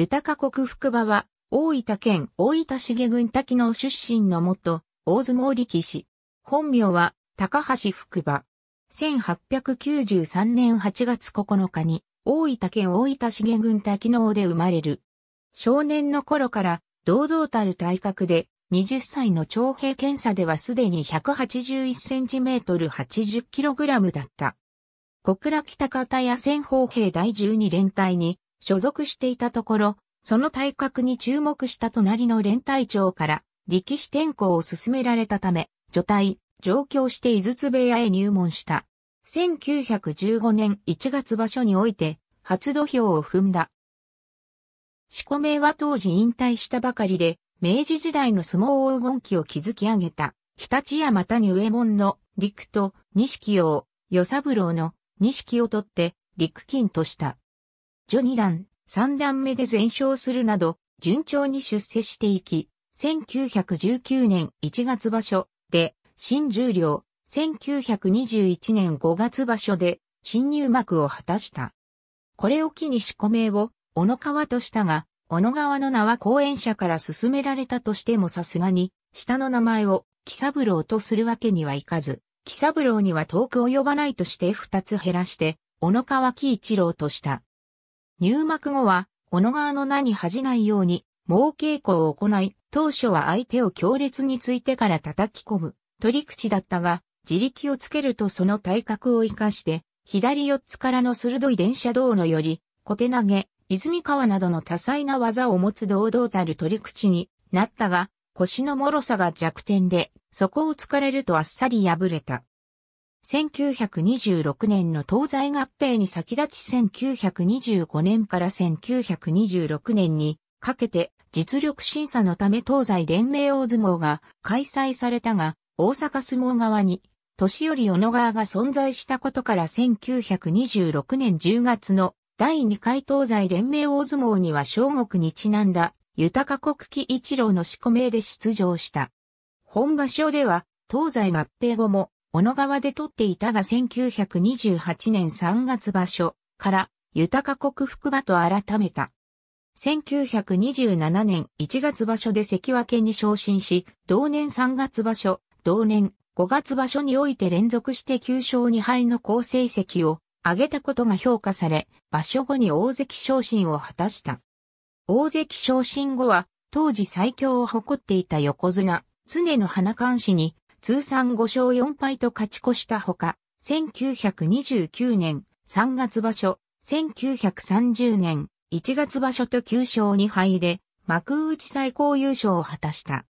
豊国福場は、大分県大分重下郡滝能出身の元、大相撲力士。本名は、高橋福場。1893年8月9日に、大分県大分重下郡滝能で生まれる。少年の頃から、堂々たる体格で、20歳の徴兵検査ではすでに1 8 1トル8 0ラムだった。小倉北方や戦法兵第12連隊に所属していたところ、その体格に注目した隣の連隊長から力士転校を勧められたため、除隊、上京して井筒部屋へ入門した。1915年1月場所において、初土俵を踏んだ。四股名は当時引退したばかりで、明治時代の相撲黄金期を築き上げた、日立山谷上門の陸と錦王、与三郎の錦を取って陸金とした。序二段、三段目で全勝するなど、順調に出世していき、1919年1月場所で新十両、1921年5月場所で新入幕を果たした。これを機に四股名を小野川としたが、小野川の名は後援者から勧められたとしてもさすがに、下の名前を木三郎とするわけにはいかず、木三郎には遠く及ばないとして二つ減らして、小野川喜一郎とした。入幕後は、小野川の名に恥じないように、猛稽古を行い、当初は相手を強烈についてから叩き込む、取り口だったが、自力をつけるとその体格を活かして、左四つからの鋭い電車道のより、小手投げ、泉川などの多彩な技を持つ堂々たる取り口になったが、腰の脆さが弱点で、そこを突かれるとあっさり破れた。1926年の東西合併に先立ち1925年から1926年にかけて実力審査のため東西連盟大相撲が開催されたが、大阪相撲側に、年寄り小野川が存在したことから1926年10月の第2回東西連盟大相撲には小国にちなんだ豊国旗一郎の仕込名で出場した。本場所では東西合併後も小野川で取っていたが1928年3月場所から豊か克服場と改めた。1927年1月場所で関脇に昇進し、同年3月場所、同年5月場所において連続して9勝2敗の好成績を挙げたことが評価され、場所後に大関昇進を果たした。大関昇進後は、当時最強を誇っていた横綱、常の花冠視に通算5勝4敗と勝ち越したほか、1929年3月場所、1930年1月場所と9勝2敗で幕内最高優勝を果たした。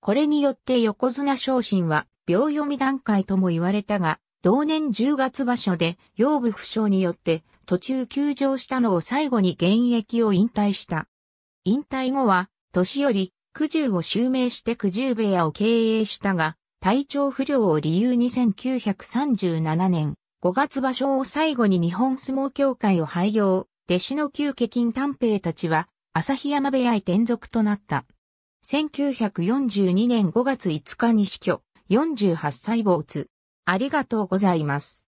これによって横綱昇進は秒読み段階とも言われたが、同年10月場所で腰部負傷によって途中休場したのを最後に現役を引退した。引退後は、年寄り、九十を襲名して九十部屋を経営したが、体調不良を理由に1937年5月場所を最後に日本相撲協会を廃業、弟子の旧家金丹平たちは朝日山部屋へ転属となった。1942年5月5日に死去、48歳坊津。ありがとうございます。